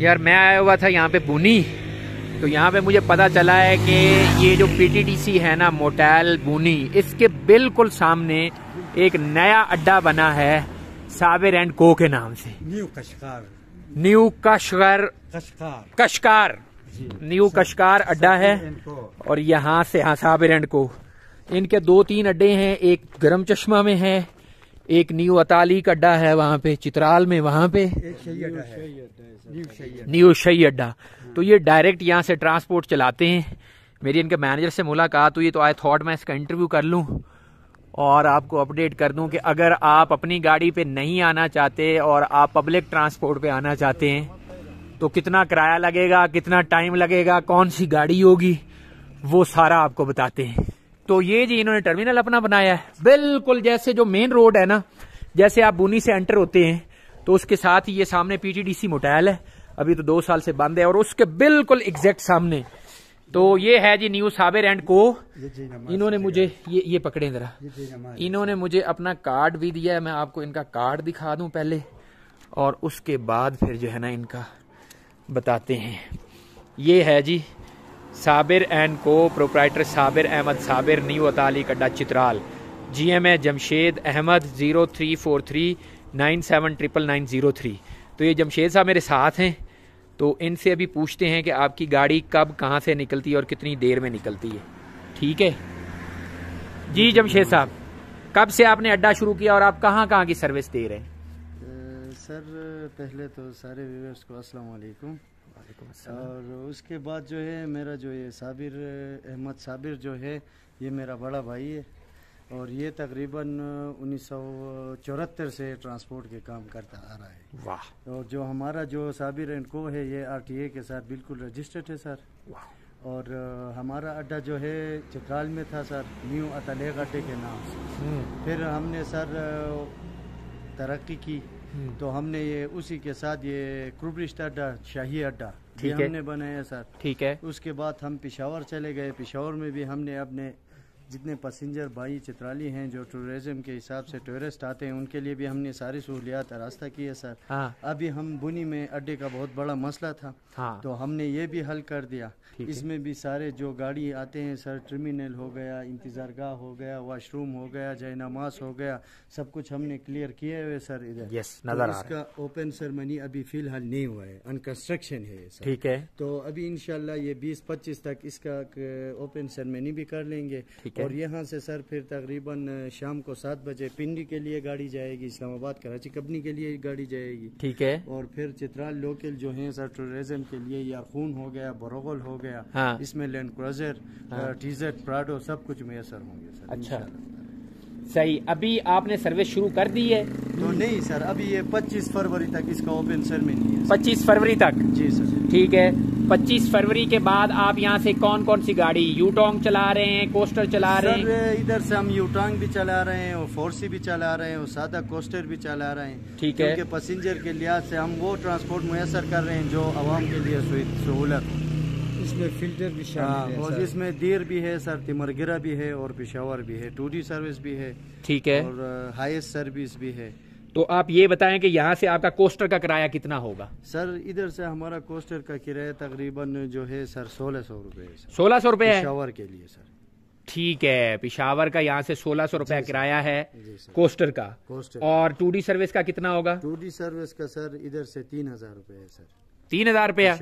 यार मैं आया हुआ था यहाँ पे बूनी तो यहाँ पे मुझे पता चला है कि ये जो पीटीडीसी है ना मोटेल बूनी इसके बिल्कुल सामने एक नया अड्डा बना है साबिर एंड को के नाम से new Kashgar new Kashgar Kashgar Kashgar new Kashgar अड्डा है और यहाँ से हाँ साबिर एंड को इनके दो तीन अड्डे हैं एक गर्म चश्मा में है एक न्यू अताली का अड्डा है वहाँ पे चित्राल में वहाँ पे न्यू शही अड्डा तो ये डायरेक्ट यहाँ से ट्रांसपोर्ट चलाते हैं मेरी इनके मैनेजर से मुलाकात हुई तो आई थॉट मैं इसका इंटरव्यू कर लूँ और आपको अपडेट कर दूं कि अगर आप अपनी गाड़ी पे नहीं आना चाहते और आप पब्लिक ट्रांसपोर्ट पे आना चाहते हैं तो कितना किराया लगेगा कितना टाइम लगेगा कौन सी गाड़ी होगी वो सारा आपको बताते हैं तो ये जी इन्होंने टर्मिनल अपना बनाया है बिल्कुल जैसे जो मेन रोड है ना जैसे आप बूनी से एंटर होते हैं तो उसके साथ ही ये सामने पीटीडीसी मोटेल है अभी तो दो साल से बंद है और उसके बिल्कुल एग्जैक्ट सामने तो ये है जी न्यू साबिर एंड को इन्होंने मुझे ये ये पकड़े जरा इन्होंने मुझे अपना कार्ड भी दिया है मैं आपको इनका कार्ड दिखा दूं पहले और उसके बाद फिर जो है ना इनका बताते हैं ये है जी Sabir and co proprietor Sabir Ahmed Sabir new अताली कड्डा Chitral G M A Jamshed Ahmed zero three four three nine seven triple nine zero three तो ये जमशेद साहब मेरे साथ हैं तो इनसे अभी पूछते हैं कि आपकी गाड़ी कब कहाँ से निकलती है और कितनी देर में निकलती है ठीक है जी जमशेद साहब कब से आपने अड्डा शुरू किया और आप कहाँ कहाँ की सर्विस दे रहे हैं सर पहले तो सारे व्यूवर्स को अस्सलाम वालेकुम और उसके बाद जो है मेरा जो ये साबिर अहमद साबिर जो है ये मेरा बड़ा भाई है और ये तकरीबन उन्नीस से ट्रांसपोर्ट के काम करता आ रहा है वाह और जो हमारा जो साबिर एंड को है ये आरटीए के साथ बिल्कुल रजिस्टर्ड है सर वाह और हमारा अड्डा जो है चकाल में था सर न्यू अतलेग अड्डे के नाम से हम्म। फिर हमने सर तरक्की की हम्म। तो हमने ये उसी के साथ ये क्रूबरिस्ट अड्डा शाही अड्डा ठीक है हमने बनाया सर ठीक है उसके बाद हम पिशावर चले गए पिशावर में भी हमने अपने जितने पैसेंजर भाई चित्राली हैं जो टूरिज्म के हिसाब से टूरिस्ट आते हैं उनके लिए भी हमने सारी सहूलियात रास्ता की है सर हाँ। अभी हम बुनी में अड्डे का बहुत बड़ा मसला था हाँ। तो हमने ये भी हल कर दिया इसमें भी सारे जो गाड़ी आते हैं सर टर्मिनल हो गया इंतजारगाह हो गया वाशरूम हो गया जय नमाज हो गया सब कुछ हमने क्लियर किए हुए सर इधर यस तो नजर इसका ओपन सेरेमनी अभी फिलहाल नहीं हुआ है अनकंस्ट्रक्शन है ठीक है तो अभी इनशाला ये बीस पच्चीस तक इसका ओपन uh, सेरेमनी भी कर लेंगे ठीक है और यहाँ से सर फिर तकरीबन शाम को सात बजे पिंडी के लिए गाड़ी जाएगी इस्लामाबाद कराची कंपनी के लिए गाड़ी जाएगी ठीक है और फिर चित्राल लोकल जो है सर टूरिज्म के लिए यारखून हो गया बरोगल हो गया हाँ। इसमें लैंड क्रोजर हाँ। टीजर प्राडो सब कुछ मैसर होंगे सर अच्छा सही अभी आपने सर्विस शुरू कर दी है तो नहीं सर अभी ये 25 फरवरी तक इसका ओपन सर में नहीं है 25 फरवरी तक जी सर ठीक है 25 फरवरी के बाद आप यहाँ से कौन कौन सी गाड़ी यूटोंग चला रहे हैं कोस्टर चला रहे हैं इधर से हम यूटोंग भी चला रहे हैं और फोर्सी भी चला रहे हैं और सादा कोस्टर भी चला रहे हैं ठीक है पैसेंजर के लिहाज से हम वो ट्रांसपोर्ट मुयसर कर रहे हैं जो आवाम के लिए सहूलत इसमें फिल्टर भी शामिल हाँ, है और इसमें देर भी है सर तिमरगिरा भी है और पिशावर भी है टू सर्विस भी है ठीक है और हाईएस्ट uh, सर्विस भी है तो आप ये बताएं कि यहाँ से आपका कोस्टर का किराया कितना होगा सर इधर से हमारा कोस्टर का किराया तकरीबन जो है सर सोलह सौ रूपये सोलह सौ रूपये पिशावर के लिए सर ठीक है पिशावर का यहाँ से सोलह सौ रुपया किराया है कोस्टर का कोस्टर और टू सर्विस का कितना होगा टू सर्विस का सर इधर से तीन हजार रूपए है सर तीन हजार रुपया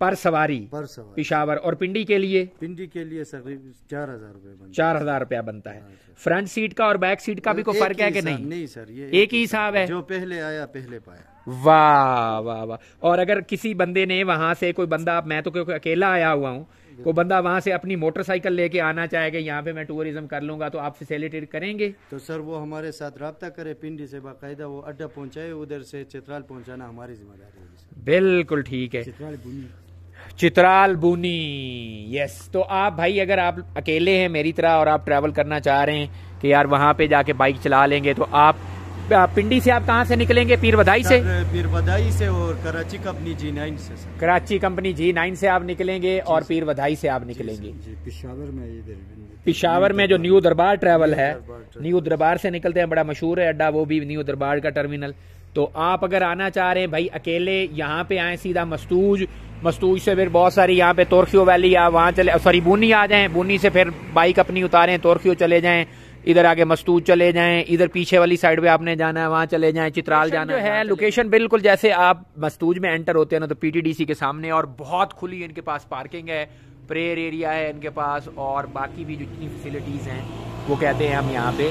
पर सवारी पर सवारी पिशावर और पिंडी के लिए पिंडी के लिए सर चार हजार चार हजार रुपया बनता है हाँ, फ्रंट सीट का और बैक सीट का भी कोई फर्क है कि नहीं नहीं सर ये एक ही हिसाब है जो पहले आया पहले पाया वाह वाह वाह और अगर किसी बंदे ने वहां से कोई बंदा मैं तो क्योंकि अकेला आया हुआ हूँ को बंदा वहां से अपनी मोटरसाइकिल लेके आना चाहेगा यहाँ पे मैं टूरिज्म कर लूंगा तो आप फैसिलिटेट करेंगे तो सर वो हमारे साथ रहा करे पिंडी से बाकायदा वो अड्डा पहुँचाए उधर से चित्राल पहुँचाना हमारी जिम्मेदारी बिल्कुल ठीक है चित्राल बूनी यस तो आप भाई अगर आप अकेले हैं मेरी तरह और आप ट्रैवल करना चाह रहे हैं कि यार वहाँ पे जाके बाइक चला लेंगे तो आप पिंडी से आप कहाँ से निकलेंगे पीर बधाई से पीर बधाई से और कराची कंपनी जी नाइन से कराची कंपनी जी नाइन से आप निकलेंगे और पीर बधाई से आप निकलेंगे पिशावर में पिशावर में जो न्यू दरबार ट्रैवल है न्यू दरबार से निकलते हैं बड़ा मशहूर है अड्डा वो भी न्यू दरबार का टर्मिनल तो आप अगर आना चाह रहे हैं भाई अकेले यहाँ पे आए सीधा मस्तूज मस्तूज से फिर बहुत सारी यहाँ पे तोरखियो वैली या वहाँ चले सॉरी बूनी आ जाएं बूनी से फिर बाइक अपनी उतारें तोरखियो चले जाएं इधर आगे मस्तूज चले जाएं इधर पीछे वाली साइड पे आपने जाना है वहाँ चले जाएं चित्राल जाना जो है लोकेशन बिल्कुल जैसे आप मस्तूज में एंटर होते हैं ना तो पीटीडीसी के सामने और बहुत खुली इनके पास पार्किंग है प्रेयर एरिया है इनके पास और बाकी भी जितनी फैसिलिटीज़ हैं वो कहते हैं हम यहाँ पे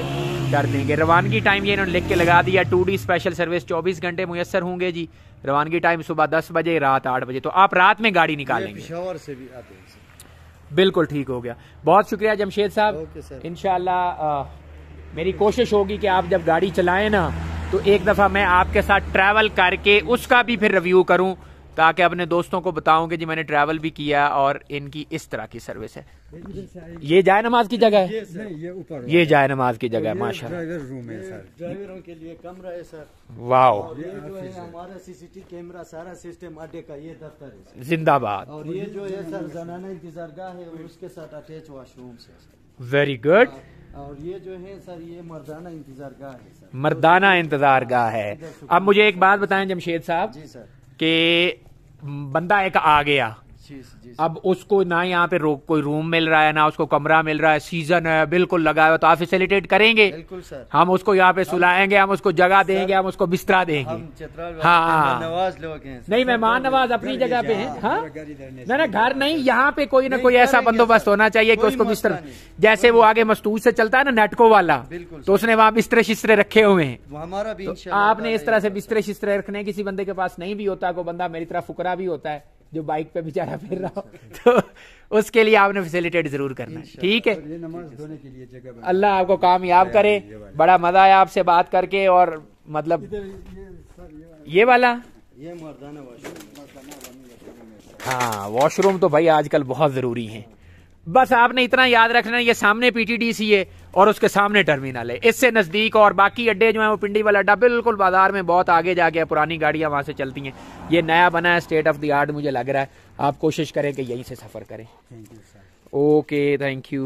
कर देंगे रवानगी टाइम ये इन्होंने लिख के लगा दिया टू डी स्पेशल सर्विस चौबीस घंटे मुयसर होंगे जी रवानगी टाइम सुबह दस बजे रात आठ बजे तो आप रात में गाड़ी निकालेंगे से भी आते हैं बिल्कुल ठीक हो गया बहुत शुक्रिया जमशेद साहब इनशाला मेरी कोशिश होगी कि आप जब गाड़ी चलाएं ना तो एक दफ़ा मैं आपके साथ ट्रैवल करके उसका भी फिर रिव्यू करूं ताकि अपने दोस्तों को बताऊं कि जी मैंने ट्रैवल भी किया और इनकी इस तरह की सर्विस है ये जाय नमाज की जगह है ये जाय नमाज की तो जगह है माशा रूम है सर ड्राइवरों के लिए कमरा है सर वाह हमारा सीसीटीवी कैमरा सारा सिस्टम अड्डे का ये दफ्तर है जिंदाबाद और ये जो है सर जनाना इंतजारगाह है उसके साथ अटैच वाशरूम वेरी गुड और ये जो है सर ये मर्दाना इंतजारगाह है मर्दाना इंतजारगाह है अब मुझे एक बात बताए जमशेद साहब जी सर कि बंदा एक आ गया अब उसको ना यहाँ पे कोई रूम मिल रहा है ना उसको कमरा मिल रहा है सीजन है बिल्कुल लगा हुआ तो आप फेसिलिटेट करेंगे बिल्कुल सर हम उसको यहाँ पे सुलाएंगे हम उसको जगह देंगे हम उसको बिस्तरा देंगे हाँ, हम हाँ नवाज लोग हैं नहीं मेहमान नवाज अपनी जगह पे है ना ना घर नहीं यहाँ पे कोई ना कोई ऐसा बंदोबस्त होना चाहिए कि उसको बिस्तर जैसे वो आगे मस्तूज से चलता है ना नेटको वाला तो उसने वहाँ बिस्तरे शिस्तरे रखे हुए हैं हमारा भी तो आपने इस तरह से बिस्तरे शिस्तरे रखने किसी बंदे के पास नहीं भी होता कोई बंदा मेरी तरह फुकरा भी होता है जो बाइक पे बेचारा फिर रहा हो तो उसके लिए आपने फैसिलिटेट जरूर करना है ठीक है अल्लाह आपको कामयाब करे बड़ा मजा आया आपसे बात करके और मतलब ये वाला हाँ वॉशरूम तो भाई आजकल बहुत जरूरी है बस आपने इतना याद रखना है ये सामने पीटीडीसी है और उसके सामने टर्मिनल है इससे नज़दीक और बाकी अड्डे जो है वो पिंडी वाला अड्डा बिल्कुल बाजार में बहुत आगे जाके पुरानी गाड़ियां वहां से चलती हैं ये नया बना है स्टेट ऑफ द आर्ट मुझे लग रहा है आप कोशिश करें कि यहीं से सफ़र करें thank you sir okay thank you